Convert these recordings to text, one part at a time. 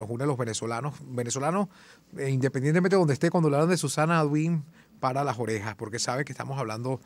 nos une a los venezolanos, venezolanos, eh, independientemente de donde esté, cuando hablan de Susana Adwin, para las orejas, porque sabe que estamos hablando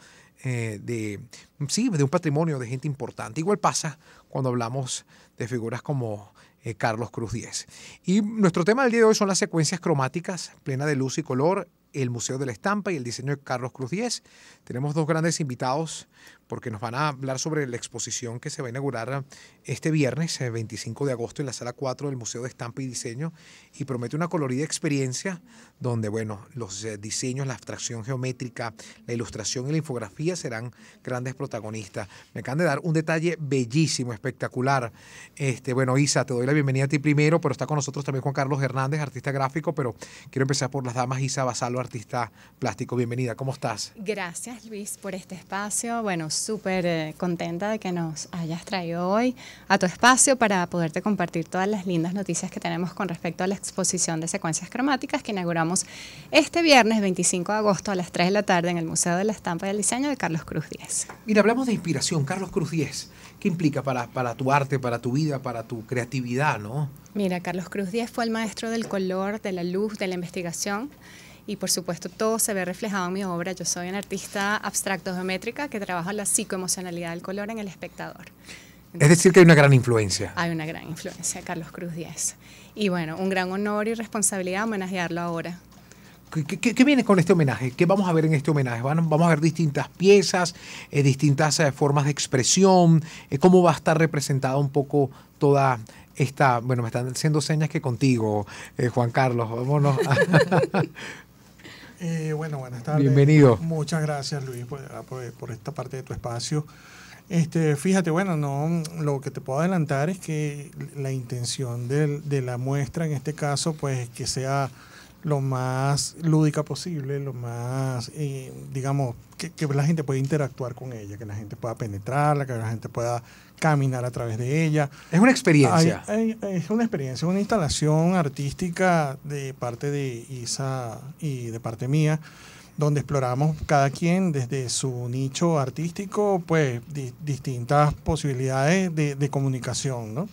eh, de, sí, de un patrimonio de gente importante. Igual pasa cuando hablamos de figuras como eh, Carlos Cruz Díez. Y nuestro tema del día de hoy son las secuencias cromáticas, plena de luz y color, el Museo de la Estampa y el diseño de Carlos Cruz 10. Tenemos dos grandes invitados porque nos van a hablar sobre la exposición que se va a inaugurar este viernes, el eh, 25 de agosto, en la sala 4 del Museo de Estampa y Diseño y promete una colorida experiencia donde, bueno, los eh, diseños, la abstracción geométrica, la ilustración y la infografía serán grandes protagonistas. Me acaban de dar un detalle bellísimo, espectacular. Este, bueno, Isa, te doy la bienvenida a ti primero, pero está con nosotros también Juan Carlos Hernández, artista gráfico, pero quiero empezar por las damas Isa Basalo artista plástico. Bienvenida, ¿cómo estás? Gracias Luis por este espacio. Bueno, súper eh, contenta de que nos hayas traído hoy a tu espacio para poderte compartir todas las lindas noticias que tenemos con respecto a la exposición de secuencias cromáticas que inauguramos este viernes 25 de agosto a las 3 de la tarde en el Museo de la Estampa y el Diseño de Carlos Cruz Díez. Mira, hablamos de inspiración, Carlos Cruz Díez. ¿Qué implica para, para tu arte, para tu vida, para tu creatividad, no? Mira, Carlos Cruz Díez fue el maestro del color, de la luz, de la investigación y por supuesto todo se ve reflejado en mi obra. Yo soy una artista abstracto geométrica que trabaja la psicoemocionalidad del color en el espectador. es decir, que hay una gran influencia. Hay una gran influencia, Carlos Cruz Díaz. Y bueno, un gran honor y responsabilidad homenajearlo ahora. ¿Qué, viene con este homenaje? ¿Qué vamos a ver en este homenaje? vamos a ver distintas piezas, eh, distintas eh, formas de expresión, eh, cómo va a estar representada un poco toda esta... Bueno, me están haciendo señas que contigo, Juan Carlos, vámonos. Eh, bueno, buenas tardes. Bienvenido. Muchas gracias, Luis, ah, por, esta parte de tu espacio. Este, fíjate, bueno, no, lo que te puedo adelantar es que la intención de la muestra en este caso, pues que sea lo más lúdica posible, lo más, eh, digamos, que, la gente pueda interactuar con ella, que la gente pueda penetrarla, que la gente pueda caminar a través de ella. Es una experiencia. es una experiencia, una instalación artística de parte de Isa y de parte mía, donde exploramos cada quien desde su nicho artístico, pues distintas posibilidades de, comunicación, ¿no?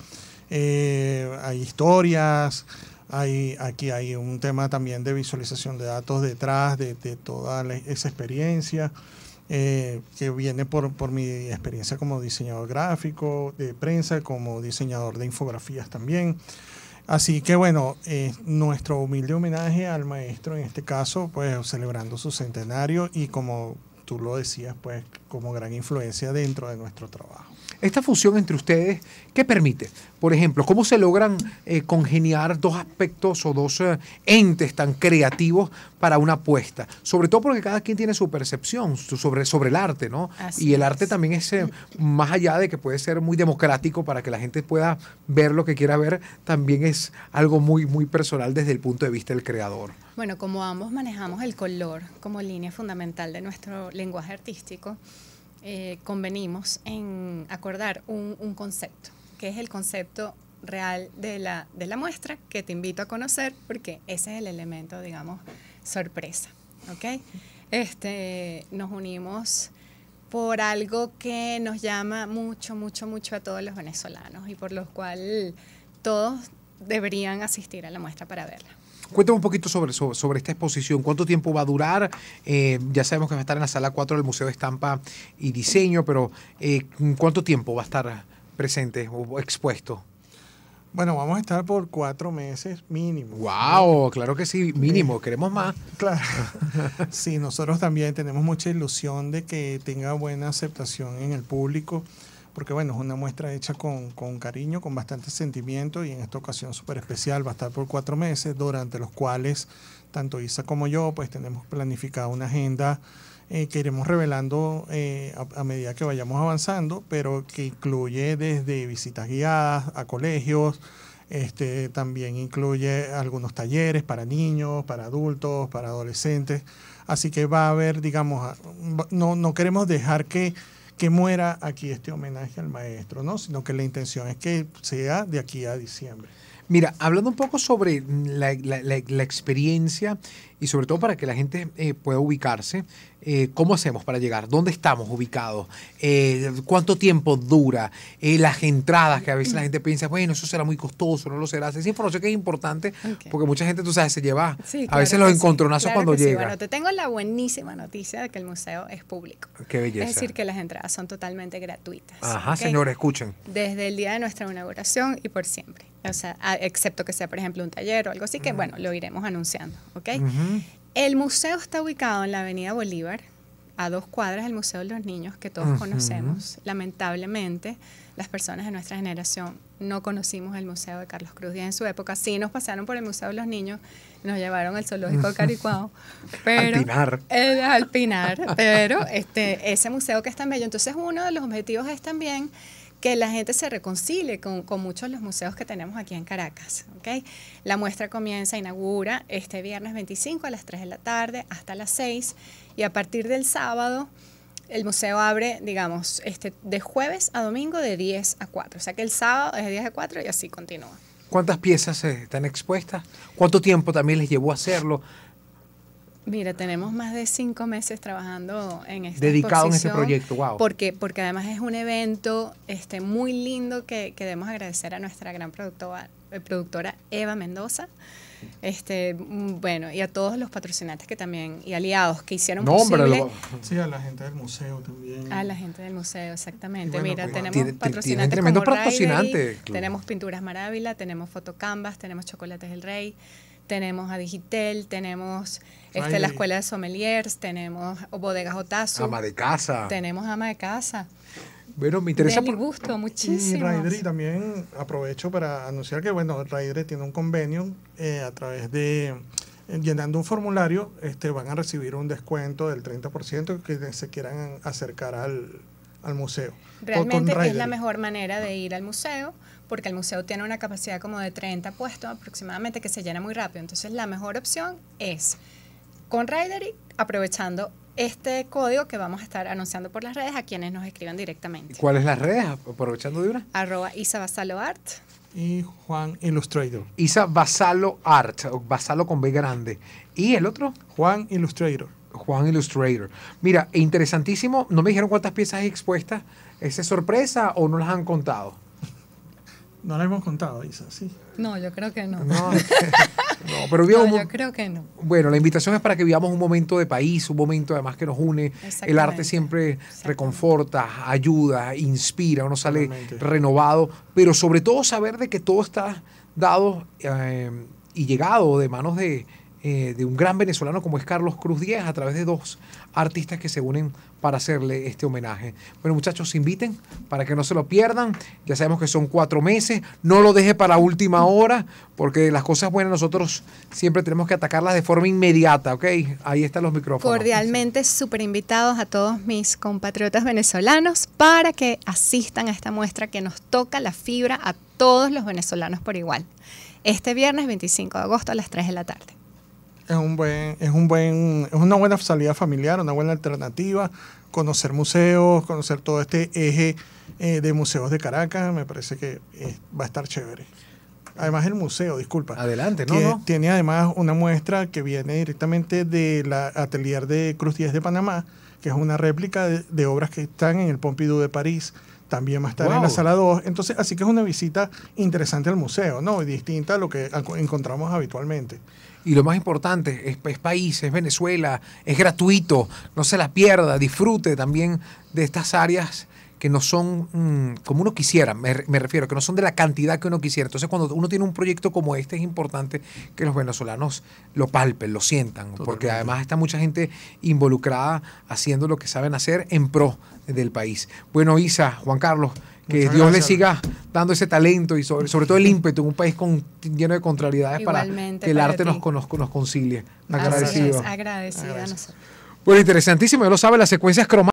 Eh, hay historias, hay, aquí hay un tema también de visualización de datos detrás de, toda esa experiencia. Eh, que viene por, mi experiencia como diseñador gráfico, de prensa, como diseñador de infografías también. Así que bueno, eh, nuestro humilde homenaje al maestro en este caso, pues celebrando su centenario y como tú lo decías, pues como gran influencia dentro de nuestro trabajo. Esta fusión entre ustedes, ¿qué permite? Por ejemplo, ¿cómo se logran eh, congeniar dos aspectos o dos eh, entes tan creativos para una apuesta? Sobre todo porque cada quien tiene su percepción sobre, sobre el arte, ¿no? y el arte también es, eh, más allá de que puede ser muy democrático para que la gente pueda ver lo que quiera ver, también es algo muy, muy personal desde el punto de vista del creador. Bueno, como ambos manejamos el color como línea fundamental de nuestro lenguaje artístico, eh, convenimos en acordar un, concepto, que es el concepto real de la, muestra, que te invito a conocer porque ese es el elemento, digamos, sorpresa. okay Este, nos unimos por algo que nos llama mucho, mucho, mucho a todos los venezolanos y por lo cual todos deberían asistir a la muestra para verla. Cuéntame un poquito sobre, sobre, esta exposición. ¿Cuánto tiempo va a durar? Eh, ya sabemos que va a estar en la sala 4 del Museo de Estampa y Diseño, pero eh, ¿cuánto tiempo va a estar presente o expuesto? Bueno, vamos a estar por cuatro meses mínimo. ¡Wow! Claro que sí, mínimo, eh, queremos más. Claro. sí, nosotros también tenemos mucha ilusión de que tenga buena aceptación en el público porque bueno, es una muestra hecha con, con cariño, con bastante sentimiento y en esta ocasión súper especial, va a estar por cuatro meses, durante los cuales tanto Isa como yo pues tenemos planificada una agenda eh, que iremos revelando eh, a, a, medida que vayamos avanzando, pero que incluye desde visitas guiadas a colegios, este, también incluye algunos talleres para niños, para adultos, para adolescentes. Así que va a haber, digamos, no, no queremos dejar que que muera aquí este homenaje al maestro, ¿no? sino que la intención es que sea de aquí a diciembre. Mira, hablando un poco sobre la, experiencia y sobre todo para que la gente eh, pueda ubicarse, eh, ¿cómo hacemos para llegar? ¿Dónde estamos ubicados? Eh, ¿Cuánto tiempo dura? las entradas, que a veces la gente piensa, bueno, eso será muy costoso, no lo será. Esa información que es importante porque mucha gente, tú sabes, se lleva a veces los encontronazos cuando llega. Sí. Bueno, te tengo la buenísima noticia de que el museo es público. Qué belleza. Es decir, que las entradas son totalmente gratuitas. Ajá, señores, escuchen. Desde el día de nuestra inauguración y por siempre. O sea, excepto que sea, por ejemplo, un taller o algo así, que bueno, lo iremos anunciando, ¿ok? El museo está ubicado en la Avenida Bolívar, a dos cuadras del Museo de los Niños, que todos conocemos. Lamentablemente, las personas de nuestra generación no conocimos el Museo de Carlos Cruz Díaz en su época. Sí nos pasaron por el Museo de los Niños, nos llevaron al Zoológico de Caricuao. Pero, alpinar, Pinar. Eh, pero este, ese museo que es tan bello. Entonces, uno de los objetivos es también que la gente se reconcilie con, muchos de los museos que tenemos aquí en Caracas. ¿okay? La muestra comienza, inaugura este viernes 25 a las 3 de la tarde hasta las 6 y a partir del sábado el museo abre, digamos, este, de jueves a domingo de 10 a 4. O sea que el sábado es de 10 a 4 y así continúa. ¿Cuántas piezas eh, están expuestas? ¿Cuánto tiempo también les llevó a hacerlo? Mira, tenemos más de cinco meses trabajando en este Dedicado en este proyecto, wow. Porque, porque además es un evento este, muy lindo que, que debemos agradecer a nuestra gran productora, eh, productora Eva Mendoza. Este, bueno, y a todos los patrocinantes que también, y aliados que hicieron posible. Sí, a la gente del museo también. A la gente del museo, exactamente. Mira, pues, tenemos patrocinantes como patrocinante, tenemos Pinturas Maravilla, tenemos Fotocambas, tenemos Chocolates del Rey, tenemos a Digitel, tenemos este, la Escuela de Sommeliers, tenemos Bodegas Otazo. Ama de casa. Tenemos ama de casa. Bueno, me interesa. por... gusto, muchísimo. Y también aprovecho para anunciar que, bueno, Raidre tiene un convenio eh, a través de eh, llenando un formulario, este, van a recibir un descuento del 30% que se quieran acercar al, al museo. Realmente es la mejor manera de ir al museo porque el museo tiene una capacidad como de 30 puestos aproximadamente que se llena muy rápido. Entonces la mejor opción es con Ridery aprovechando este código que vamos a estar anunciando por las redes a quienes nos escriban directamente. ¿Cuáles las redes? Aprovechando de una. Arroba Isa Basalo Art. Y Juan Illustrator. Isa Basalo Art, o Basalo con B grande. ¿Y el otro? Juan Illustrator. Juan Illustrator. Mira, interesantísimo. No me dijeron cuántas piezas hay expuestas. es sorpresa o no las han contado? No la hemos contado, Isa, ¿sí? No, yo creo que no. No, pero yo creo que no. Bueno, la invitación es para que vivamos un momento de país, un momento además que nos une. El arte siempre reconforta, ayuda, inspira, uno sale renovado, pero sobre todo saber de que todo está dado eh, y llegado de manos de, eh, de un gran venezolano como es Carlos Cruz Díaz, a través de dos artistas que se unen para hacerle este homenaje. Bueno, muchachos, inviten para que no se lo pierdan. Ya sabemos que son cuatro meses. No lo deje para última hora, porque las cosas buenas nosotros siempre tenemos que atacarlas de forma inmediata, ¿ok? Ahí están los micrófonos. Cordialmente, súper invitados a todos mis compatriotas venezolanos para que asistan a esta muestra que nos toca la fibra a todos los venezolanos por igual. Este viernes 25 de agosto a las 3 de la tarde es un buen, es un buen, es una buena salida familiar, una buena alternativa, conocer museos, conocer todo este eje eh, de museos de Caracas, me parece que eh, va a estar chévere. Además el museo, disculpa. Adelante, ¿no? Tiene además una muestra que viene directamente del atelier de Cruz 10 de Panamá, que es una réplica de obras que están en el Pompidou de París, también va a estar en la sala 2. Entonces, así que es una visita interesante al museo, ¿no? Y distinta a lo que encontramos habitualmente. Y lo más importante, es, es, país, es Venezuela, es gratuito, no se la pierda, disfrute también de estas áreas que no son mm, como uno quisiera, me, refiero, que no son de la cantidad que uno quisiera. Entonces, cuando uno tiene un proyecto como este, es importante que los venezolanos lo palpen, lo sientan, porque además está mucha gente involucrada haciendo lo que saben hacer en pro del país. Bueno, Isa, Juan Carlos, que Dios le siga dando ese talento y sobre, todo el ímpetu en un país lleno de contrariedades para que el arte nos, nos, concilie. Agradecido. Agradecido. Bueno, interesantísimo, ya lo sabe, las secuencias cromáticas.